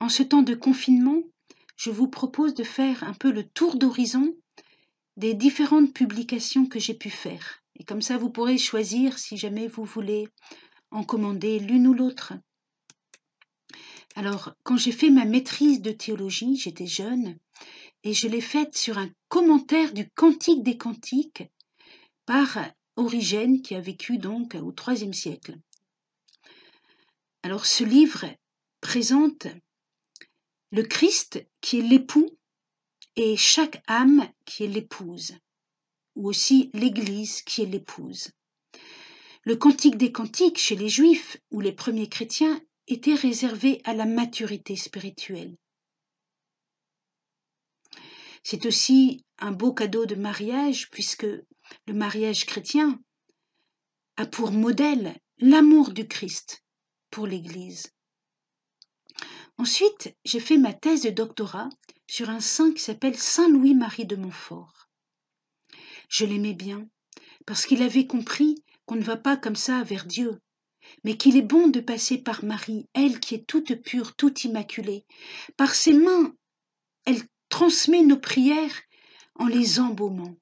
En ce temps de confinement, je vous propose de faire un peu le tour d'horizon des différentes publications que j'ai pu faire. Et comme ça, vous pourrez choisir si jamais vous voulez en commander l'une ou l'autre. Alors, quand j'ai fait ma maîtrise de théologie, j'étais jeune, et je l'ai faite sur un commentaire du Cantique des Cantiques par Origène, qui a vécu donc au IIIe siècle. Alors, ce livre présente le Christ qui est l'époux et chaque âme qui est l'épouse, ou aussi l'Église qui est l'épouse. Le cantique des cantiques chez les Juifs ou les premiers chrétiens était réservé à la maturité spirituelle. C'est aussi un beau cadeau de mariage puisque le mariage chrétien a pour modèle l'amour du Christ pour l'Église. Ensuite, j'ai fait ma thèse de doctorat sur un saint qui s'appelle Saint Louis-Marie de Montfort. Je l'aimais bien, parce qu'il avait compris qu'on ne va pas comme ça vers Dieu, mais qu'il est bon de passer par Marie, elle qui est toute pure, toute immaculée. Par ses mains, elle transmet nos prières en les embaumant,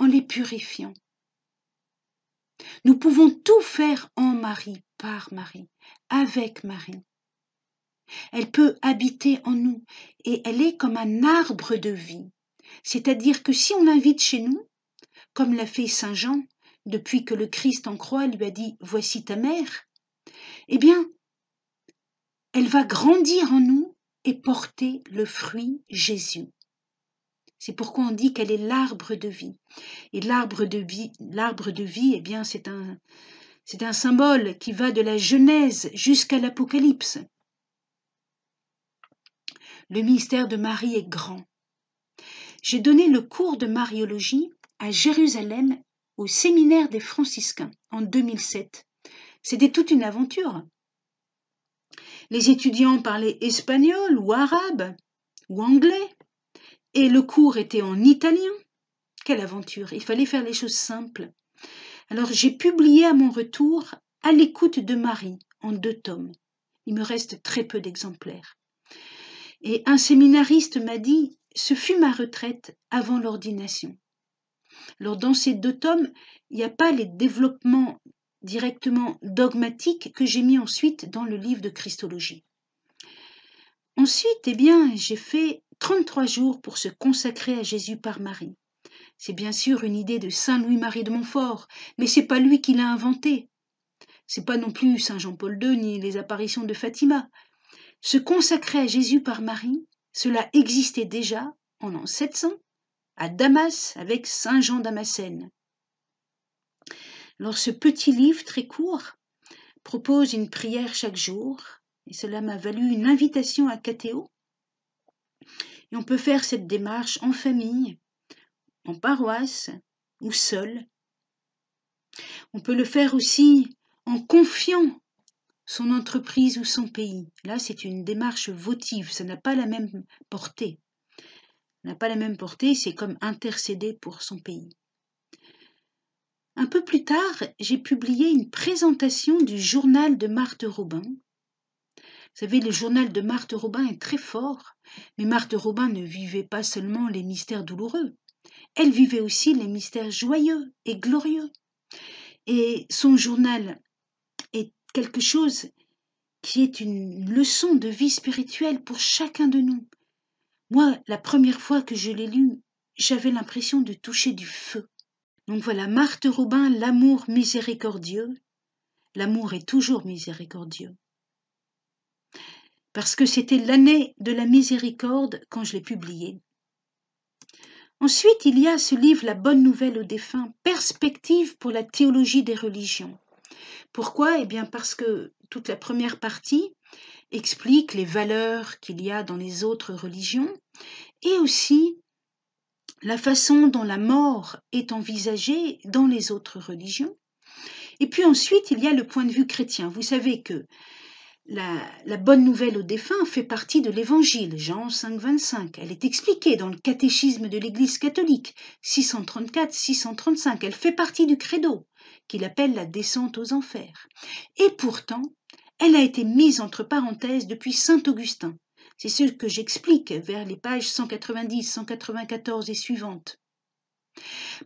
en les purifiant. Nous pouvons tout faire en Marie, par Marie, avec Marie. Elle peut habiter en nous et elle est comme un arbre de vie. C'est-à-dire que si on l'invite chez nous, comme l'a fait Saint Jean, depuis que le Christ en croix lui a dit Voici ta mère, eh bien, elle va grandir en nous et porter le fruit Jésus. C'est pourquoi on dit qu'elle est l'arbre de vie. Et l'arbre de vie, l'arbre de vie, eh bien, c'est un, c'est un symbole qui va de la Genèse jusqu'à l'Apocalypse. Le mystère de Marie est grand. J'ai donné le cours de mariologie à Jérusalem au séminaire des franciscains en 2007. C'était toute une aventure. Les étudiants parlaient espagnol ou arabe ou anglais et le cours était en italien. Quelle aventure Il fallait faire les choses simples. Alors j'ai publié à mon retour À l'écoute de Marie en deux tomes. Il me reste très peu d'exemplaires. Et un séminariste m'a dit, ce fut ma retraite avant l'ordination. Alors dans ces deux tomes, il n'y a pas les développements directement dogmatiques que j'ai mis ensuite dans le livre de Christologie. Ensuite, eh bien, j'ai fait 33 jours pour se consacrer à Jésus par Marie. C'est bien sûr une idée de Saint Louis-Marie de Montfort, mais c'est pas lui qui l'a inventée. C'est pas non plus Saint Jean-Paul II ni les apparitions de Fatima se consacrer à Jésus par Marie, cela existait déjà en l'an 700 à Damas avec Saint Jean d'Amasène. Alors ce petit livre très court propose une prière chaque jour et cela m'a valu une invitation à Catéo. Et on peut faire cette démarche en famille, en paroisse ou seul. On peut le faire aussi en confiant son entreprise ou son pays. Là, c'est une démarche votive, ça n'a pas la même portée. N'a pas la même portée, c'est comme intercéder pour son pays. Un peu plus tard, j'ai publié une présentation du journal de Marthe Robin. Vous savez, le journal de Marthe Robin est très fort, mais Marthe Robin ne vivait pas seulement les mystères douloureux, elle vivait aussi les mystères joyeux et glorieux. Et son journal quelque chose qui est une leçon de vie spirituelle pour chacun de nous. Moi, la première fois que je l'ai lu, j'avais l'impression de toucher du feu. Donc voilà, Marthe Robin, l'amour miséricordieux. L'amour est toujours miséricordieux. Parce que c'était l'année de la miséricorde quand je l'ai publié. Ensuite, il y a ce livre La bonne nouvelle aux défunts, Perspective pour la théologie des religions. Pourquoi Eh bien parce que toute la première partie explique les valeurs qu'il y a dans les autres religions et aussi la façon dont la mort est envisagée dans les autres religions. Et puis ensuite, il y a le point de vue chrétien. Vous savez que la, la bonne nouvelle aux défunts fait partie de l'évangile, Jean 5, 25. Elle est expliquée dans le catéchisme de l'Église catholique, 634-635. Elle fait partie du credo qu'il appelle la descente aux enfers. Et pourtant, elle a été mise entre parenthèses depuis Saint Augustin. C'est ce que j'explique vers les pages 190, 194 et suivantes.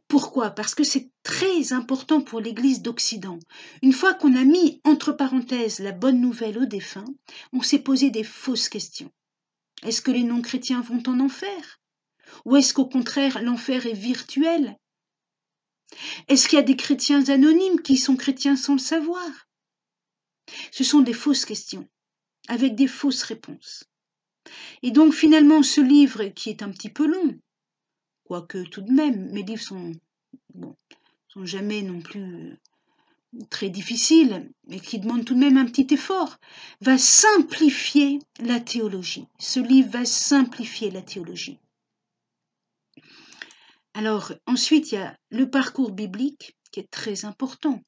Pourquoi Parce que c'est très important pour l'Église d'Occident. Une fois qu'on a mis entre parenthèses la bonne nouvelle aux défunts, on s'est posé des fausses questions. Est-ce que les non-chrétiens vont en enfer Ou est-ce qu'au contraire l'enfer est virtuel est-ce qu'il y a des chrétiens anonymes qui sont chrétiens sans le savoir Ce sont des fausses questions, avec des fausses réponses. Et donc finalement, ce livre, qui est un petit peu long, quoique tout de même, mes livres sont, sont jamais non plus euh, très difficiles, mais qui demandent tout de même un petit effort, va simplifier la théologie. Ce livre va simplifier la théologie. Alors ensuite, il y a le parcours biblique qui est très important.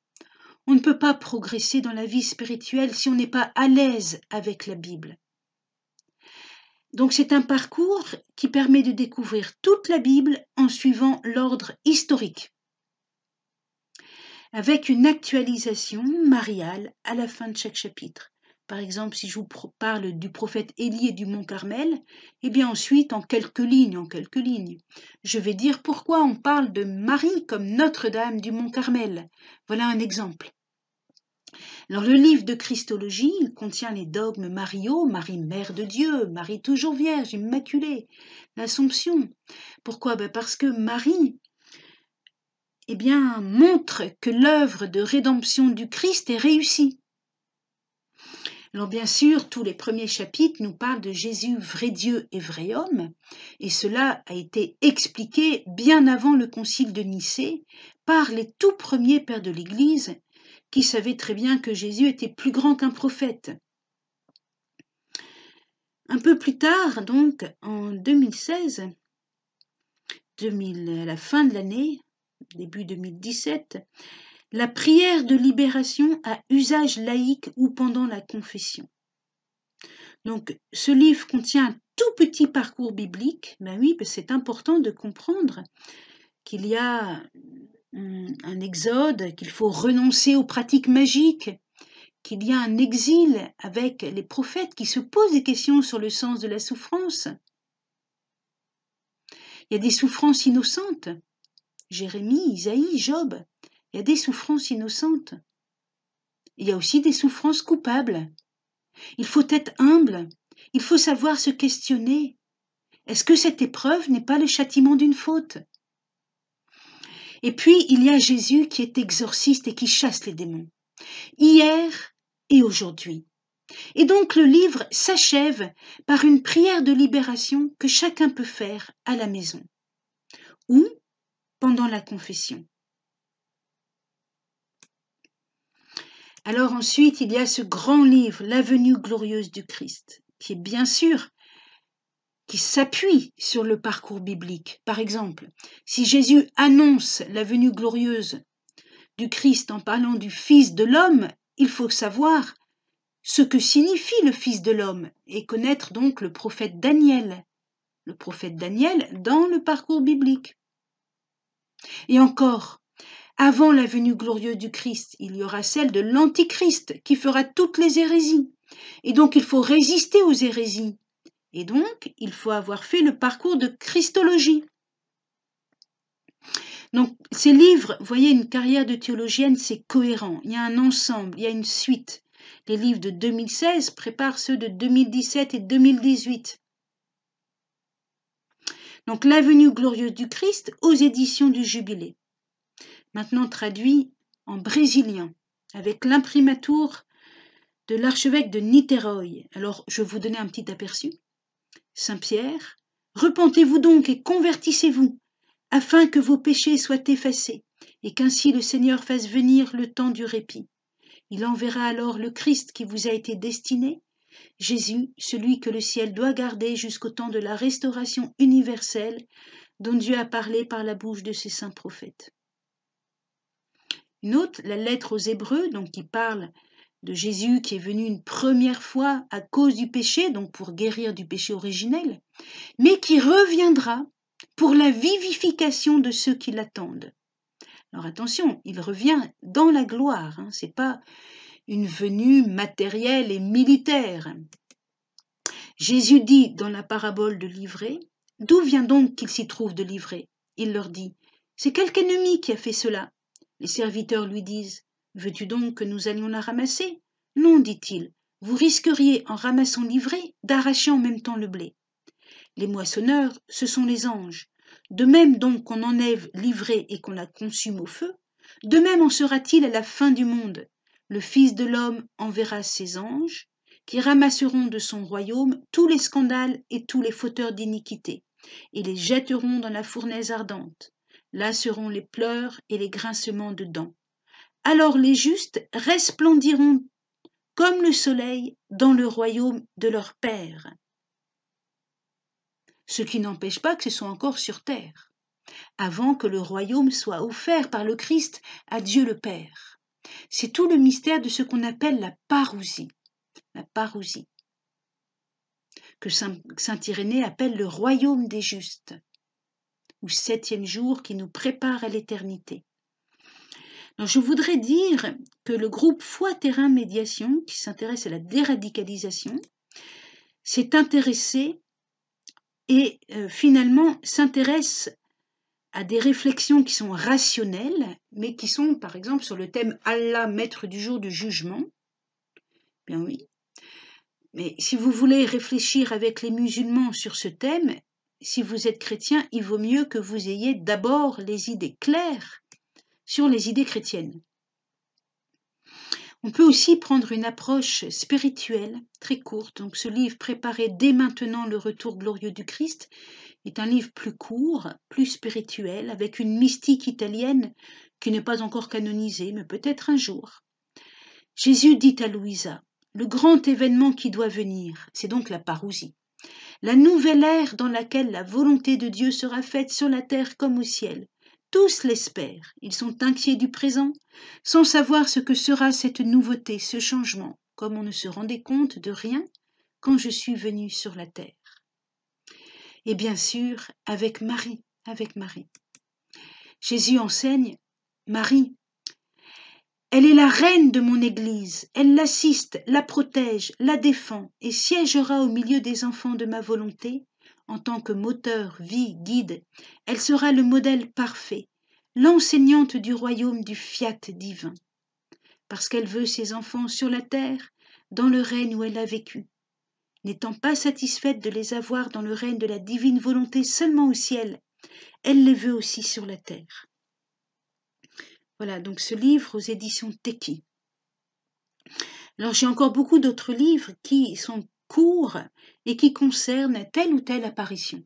On ne peut pas progresser dans la vie spirituelle si on n'est pas à l'aise avec la Bible. Donc c'est un parcours qui permet de découvrir toute la Bible en suivant l'ordre historique, avec une actualisation mariale à la fin de chaque chapitre par exemple si je vous parle du prophète Élie et du mont Carmel, eh bien ensuite en quelques lignes, en quelques lignes, je vais dire pourquoi on parle de Marie comme Notre-Dame du mont Carmel. Voilà un exemple. Alors le livre de Christologie il contient les dogmes mariaux, Marie Mère de Dieu, Marie toujours Vierge, Immaculée, l'Assomption. Pourquoi ben, Parce que Marie eh bien, montre que l'œuvre de rédemption du Christ est réussie. Alors bien sûr, tous les premiers chapitres nous parlent de Jésus vrai Dieu et vrai homme, et cela a été expliqué bien avant le concile de Nicée par les tout premiers pères de l'Église qui savaient très bien que Jésus était plus grand qu'un prophète. Un peu plus tard, donc en 2016, 2000, à la fin de l'année, début 2017, la prière de libération à usage laïque ou pendant la confession. Donc ce livre contient un tout petit parcours biblique, mais ben oui, ben c'est important de comprendre qu'il y a hum, un exode, qu'il faut renoncer aux pratiques magiques, qu'il y a un exil avec les prophètes qui se posent des questions sur le sens de la souffrance. Il y a des souffrances innocentes. Jérémie, Isaïe, Job, il y a des souffrances innocentes. Il y a aussi des souffrances coupables. Il faut être humble. Il faut savoir se questionner. Est-ce que cette épreuve n'est pas le châtiment d'une faute Et puis, il y a Jésus qui est exorciste et qui chasse les démons. Hier et aujourd'hui. Et donc le livre s'achève par une prière de libération que chacun peut faire à la maison ou pendant la confession. Alors ensuite, il y a ce grand livre, L'avenue glorieuse du Christ, qui est bien sûr qui s'appuie sur le parcours biblique. Par exemple, si Jésus annonce la venue glorieuse du Christ en parlant du Fils de l'homme, il faut savoir ce que signifie le Fils de l'homme et connaître donc le prophète Daniel, le prophète Daniel dans le parcours biblique. Et encore, avant la venue glorieuse du Christ, il y aura celle de l'Antichrist qui fera toutes les hérésies. Et donc il faut résister aux hérésies. Et donc il faut avoir fait le parcours de Christologie. Donc ces livres, vous voyez, une carrière de théologienne, c'est cohérent. Il y a un ensemble, il y a une suite. Les livres de 2016 préparent ceux de 2017 et 2018. Donc L'avenue glorieuse du Christ aux éditions du Jubilé maintenant traduit en brésilien, avec l'imprimatur de l'archevêque de Niteroi. Alors, je vous donnais un petit aperçu. Saint Pierre, repentez-vous donc et convertissez-vous, afin que vos péchés soient effacés, et qu'ainsi le Seigneur fasse venir le temps du répit. Il enverra alors le Christ qui vous a été destiné, Jésus, celui que le ciel doit garder jusqu'au temps de la restauration universelle dont Dieu a parlé par la bouche de ses saints prophètes. Une autre, la lettre aux Hébreux, donc qui parle de Jésus qui est venu une première fois à cause du péché, donc pour guérir du péché originel, mais qui reviendra pour la vivification de ceux qui l'attendent. Alors attention, il revient dans la gloire, hein, ce n'est pas une venue matérielle et militaire. Jésus dit dans la parabole de l'ivrée, D'où vient donc qu'il s'y trouve de livrer? Il leur dit, C'est quelque ennemi qui a fait cela les serviteurs lui disent veux-tu donc que nous allions la ramasser non dit-il vous risqueriez en ramassant l'ivraie d'arracher en même temps le blé les moissonneurs ce sont les anges de même donc qu'on enlève l'ivrée et qu'on la consume au feu de même en sera-t-il à la fin du monde le fils de l'homme enverra ses anges qui ramasseront de son royaume tous les scandales et tous les fauteurs d'iniquité et les jetteront dans la fournaise ardente là seront les pleurs et les grincements de dents. Alors les justes resplendiront comme le soleil dans le royaume de leur Père. Ce qui n'empêche pas que ce soit encore sur terre, avant que le royaume soit offert par le Christ à Dieu le Père. C'est tout le mystère de ce qu'on appelle la parousie. La parousie que Saint Irénée appelle le royaume des justes ou septième jour qui nous prépare à l'éternité. Donc, je voudrais dire que le groupe Foi Terrain Médiation, qui s'intéresse à la déradicalisation, s'est intéressé et euh, finalement s'intéresse à des réflexions qui sont rationnelles, mais qui sont par exemple sur le thème Allah, maître du jour du jugement. Bien oui. Mais si vous voulez réfléchir avec les musulmans sur ce thème, si vous êtes chrétien, il vaut mieux que vous ayez d'abord les idées claires sur les idées chrétiennes. On peut aussi prendre une approche spirituelle très courte. Donc ce livre préparé dès maintenant le retour glorieux du Christ est un livre plus court, plus spirituel, avec une mystique italienne qui n'est pas encore canonisée, mais peut-être un jour. Jésus dit à Louisa, le grand événement qui doit venir, c'est donc la parousie la nouvelle ère dans laquelle la volonté de Dieu sera faite sur la terre comme au ciel. Tous l'espèrent, ils sont inquiets du présent, sans savoir ce que sera cette nouveauté, ce changement, comme on ne se rendait compte de rien quand je suis venu sur la terre. Et bien sûr, avec Marie, avec Marie. Jésus enseigne, Marie, elle est la reine de mon Église, elle l'assiste, la protège, la défend et siégera au milieu des enfants de ma volonté. En tant que moteur, vie, guide, elle sera le modèle parfait, l'enseignante du royaume du fiat divin. Parce qu'elle veut ses enfants sur la terre, dans le règne où elle a vécu. N'étant pas satisfaite de les avoir dans le règne de la divine volonté seulement au ciel, elle les veut aussi sur la terre. Voilà, donc ce livre aux éditions Teki. Alors j'ai encore beaucoup d'autres livres qui sont courts et qui concernent telle ou telle apparition.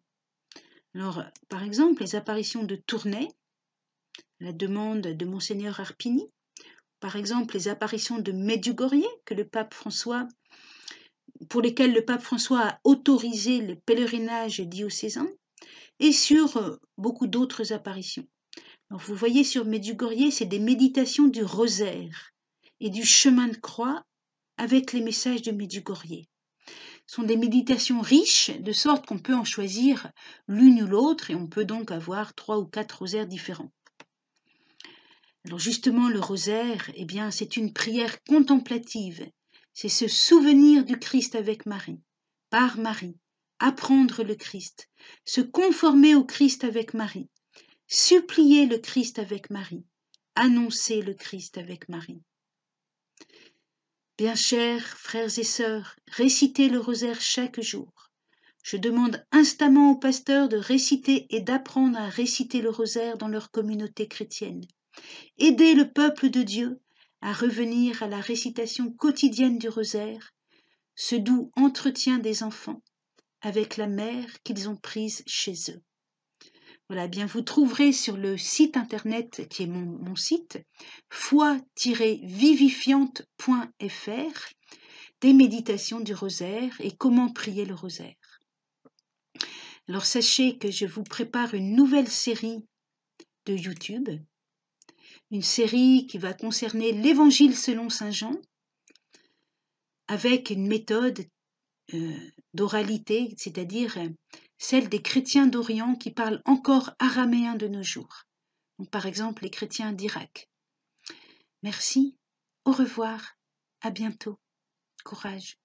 Alors par exemple les apparitions de Tournai, la demande de monseigneur Arpini, par exemple les apparitions de Medjugorje que le pape François pour lesquelles le pape François a autorisé le pèlerinage diocésain et sur euh, beaucoup d'autres apparitions vous voyez sur Médugorier, c'est des méditations du rosaire et du chemin de croix avec les messages de Medjugorje. Ce sont des méditations riches, de sorte qu'on peut en choisir l'une ou l'autre et on peut donc avoir trois ou quatre rosaires différents. Alors justement, le rosaire, eh bien, c'est une prière contemplative. C'est se souvenir du Christ avec Marie, par Marie, apprendre le Christ, se conformer au Christ avec Marie, Suppliez le Christ avec Marie. Annoncez le Christ avec Marie. Bien chers frères et sœurs, récitez le rosaire chaque jour. Je demande instamment aux pasteurs de réciter et d'apprendre à réciter le rosaire dans leur communauté chrétienne. Aidez le peuple de Dieu à revenir à la récitation quotidienne du rosaire, ce doux entretien des enfants avec la mère qu'ils ont prise chez eux. Voilà, bien vous trouverez sur le site internet qui est mon, site, foi-vivifiante.fr, des méditations du rosaire et comment prier le rosaire. Alors sachez que je vous prépare une nouvelle série de YouTube, une série qui va concerner l'Évangile selon Saint Jean, avec une méthode euh, d'oralité, c'est-à-dire celle des chrétiens d'Orient qui parlent encore araméen de nos jours, par exemple les chrétiens d'Irak. Merci, au revoir, à bientôt, courage.